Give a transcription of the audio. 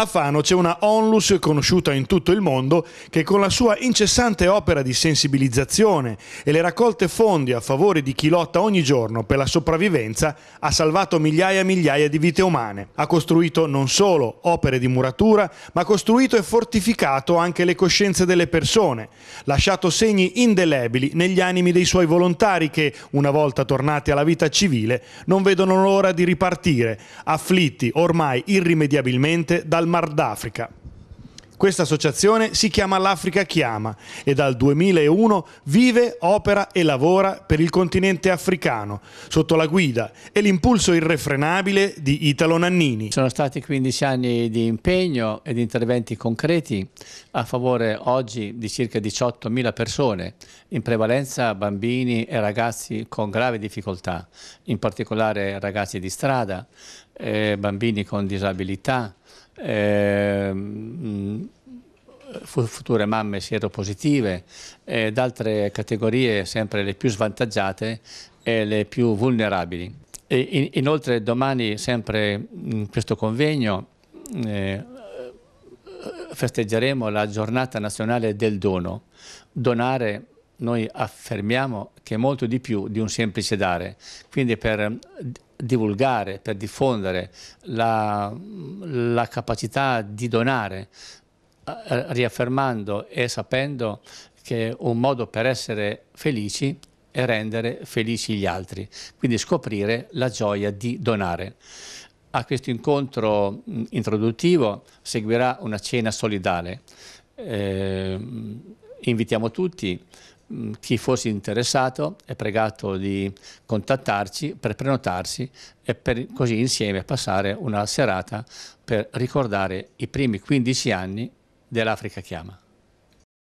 A Fano c'è una onlus conosciuta in tutto il mondo che con la sua incessante opera di sensibilizzazione e le raccolte fondi a favore di chi lotta ogni giorno per la sopravvivenza ha salvato migliaia e migliaia di vite umane. Ha costruito non solo opere di muratura, ma ha costruito e fortificato anche le coscienze delle persone, lasciato segni indelebili negli animi dei suoi volontari che, una volta tornati alla vita civile, non vedono l'ora di ripartire, afflitti ormai irrimediabilmente dal Mar d'Africa. Questa associazione si chiama L'Africa Chiama e dal 2001 vive, opera e lavora per il continente africano, sotto la guida e l'impulso irrefrenabile di Italo Nannini. Sono stati 15 anni di impegno e di interventi concreti a favore oggi di circa 18.000 persone, in prevalenza bambini e ragazzi con grave difficoltà, in particolare ragazzi di strada, eh, bambini con disabilità, eh, future mamme sieropositive ed eh, altre categorie sempre le più svantaggiate e le più vulnerabili. In, inoltre domani sempre in questo convegno eh, festeggeremo la giornata nazionale del dono. Donare noi affermiamo che è molto di più di un semplice dare, quindi per divulgare, per diffondere la, la capacità di donare, eh, riaffermando e sapendo che un modo per essere felici è rendere felici gli altri, quindi scoprire la gioia di donare. A questo incontro introduttivo seguirà una cena solidale. Eh, invitiamo tutti, mm, chi fosse interessato è pregato di contattarci per prenotarsi e per così insieme passare una serata per ricordare i primi 15 anni dell'Africa Chiama.